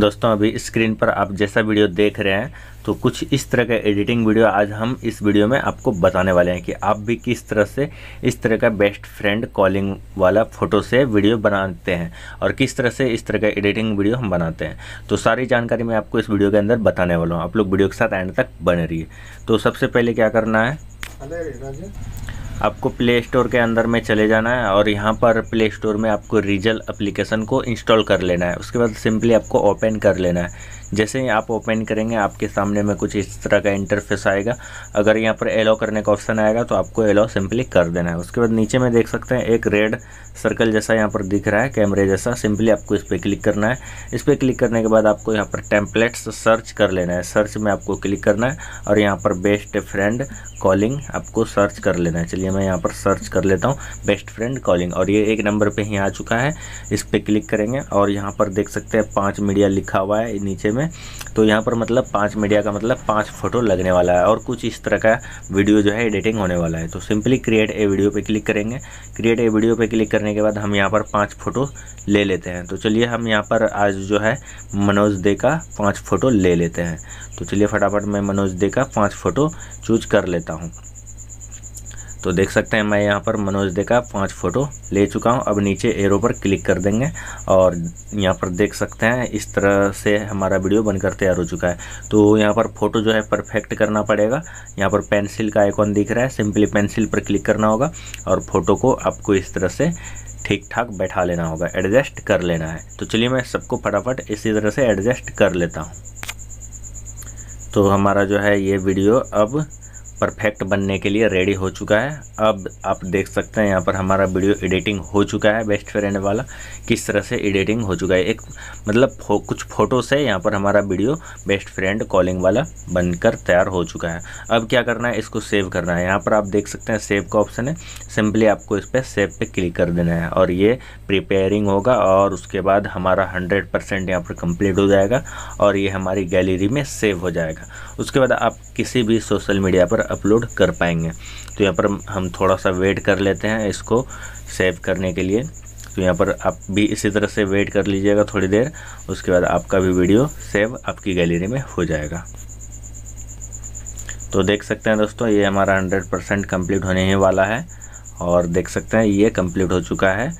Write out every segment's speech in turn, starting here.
दोस्तों अभी स्क्रीन पर आप जैसा वीडियो देख रहे हैं तो कुछ इस तरह का एडिटिंग वीडियो आज हम इस वीडियो में आपको बताने वाले हैं कि आप भी किस तरह से इस तरह का बेस्ट फ्रेंड कॉलिंग वाला फ़ोटो से वीडियो बनाते हैं और किस तरह से इस तरह का एडिटिंग वीडियो हम बनाते हैं तो सारी जानकारी मैं आपको इस वीडियो के अंदर बताने वाला हूँ आप लोग वीडियो के साथ एंड तक बने रही तो सबसे पहले क्या करना है आपको प्ले स्टोर के अंदर में चले जाना है और यहाँ पर प्ले स्टोर में आपको रीजल एप्लीकेशन को इंस्टॉल कर लेना है उसके बाद सिंपली आपको ओपन कर लेना है जैसे ही आप ओपन करेंगे आपके सामने में कुछ इस तरह का इंटरफेस आएगा अगर यहाँ पर एलो करने का ऑप्शन आएगा तो आपको एलो सिंपली कर देना है उसके बाद नीचे में देख सकते हैं एक रेड सर्कल जैसा यहाँ पर दिख रहा है कैमरे जैसा सिंपली आपको इस पर क्लिक करना है इस पर क्लिक करने के बाद आपको यहाँ पर टेम्पलेट्स सर्च कर लेना है सर्च में आपको क्लिक करना है और यहाँ पर बेस्ट फ्रेंड कॉलिंग आपको सर्च कर लेना है चलिए मैं यहाँ पर सर्च कर लेता हूँ बेस्ट फ्रेंड कॉलिंग और ये एक नंबर पे ही आ चुका है इस पर क्लिक करेंगे और यहाँ पर देख सकते हैं पाँच मीडिया लिखा हुआ है नीचे में तो यहाँ पर मतलब पाँच मीडिया का मतलब पाँच फ़ोटो लगने वाला है और कुछ इस तरह का वीडियो जो है एडिटिंग होने वाला है तो सिंपली क्रिएट ए वीडियो पर क्लिक करेंगे क्रिएट ए वीडियो पर क्लिक करने के बाद हम यहाँ पर पाँच फ़ोटो ले लेते हैं तो चलिए हम यहाँ पर आज जो है मनोज दे का पाँच फ़ोटो ले लेते हैं तो चलिए फटाफट मैं मनोज दे का पाँच फ़ोटो चूज कर लेता हूँ तो देख सकते हैं मैं यहाँ पर मनोज दे का पाँच फ़ोटो ले चुका हूँ अब नीचे एरो पर क्लिक कर देंगे और यहाँ पर देख सकते हैं इस तरह से हमारा वीडियो बनकर तैयार हो चुका है तो यहाँ पर फ़ोटो जो है परफेक्ट करना पड़ेगा यहाँ पर पेंसिल का आइकॉन दिख रहा है सिंपली पेंसिल पर क्लिक करना होगा और फ़ोटो को आपको इस तरह से ठीक ठाक बैठा लेना होगा एडजस्ट कर लेना है तो चलिए मैं सबको फटाफट इसी तरह से एडजस्ट कर लेता हूँ तो हमारा जो है ये वीडियो अब परफेक्ट बनने के लिए रेडी हो चुका है अब आप देख सकते हैं यहाँ पर हमारा वीडियो एडिटिंग हो चुका है बेस्ट फ्रेंड वाला किस तरह से एडिटिंग हो चुका है एक मतलब फो, कुछ फ़ोटो से यहाँ पर हमारा वीडियो बेस्ट फ्रेंड कॉलिंग वाला बनकर तैयार हो चुका है अब क्या करना है इसको सेव करना है यहाँ पर आप देख सकते हैं सेव का ऑप्शन है सिंपली आपको इस पर सेव पर क्लिक कर देना है और ये प्रिपेयरिंग होगा और उसके बाद हमारा हंड्रेड परसेंट यहाँ पर कंप्लीट हो जाएगा और ये हमारी गैलरी में सेव हो जाएगा उसके बाद आप किसी भी सोशल मीडिया पर अपलोड कर पाएंगे तो यहाँ पर हम थोड़ा सा वेट कर लेते हैं इसको सेव करने के लिए तो यहाँ पर आप भी इसी तरह से वेट कर लीजिएगा थोड़ी देर उसके बाद आपका भी वीडियो सेव आपकी गैलरी में हो जाएगा तो देख सकते हैं दोस्तों ये हमारा 100 परसेंट कम्प्लीट होने ही वाला है और देख सकते हैं ये कम्प्लीट हो चुका है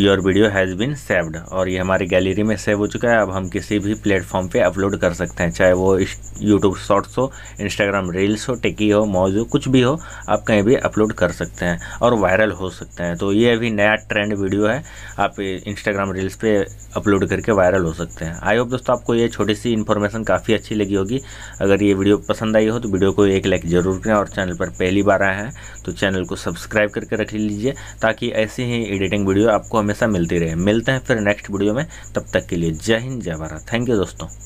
your video has been saved और ये हमारी गैलरी में सेव हो चुका है अब हम किसी भी प्लेटफॉर्म पे अपलोड कर सकते हैं चाहे वो यूट्यूब शॉर्ट्स हो इंस्टाग्राम रील्स हो टिकी हो मौज हो कुछ भी हो आप कहीं भी अपलोड कर सकते हैं और वायरल हो सकते हैं तो ये अभी नया ट्रेंड वीडियो है आप इंस्टाग्राम रील्स पर अपलोड करके वायरल हो सकते हैं आई होप दोस्तों आपको ये छोटी सी इन्फॉर्मेशन काफ़ी अच्छी लगी होगी अगर ये वीडियो पसंद आई हो तो वीडियो को एक लाइक ज़रूर करें और चैनल पर पहली बार आए हैं तो चैनल को सब्सक्राइब करके रख लीजिए ताकि ऐसी ही एडिटिंग वीडियो आपको हमें हमेशा मिलती रहे मिलते हैं फिर नेक्स्ट वीडियो में तब तक के लिए जय हिंद जय भारत थैंक यू दोस्तों